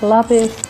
Love lapis,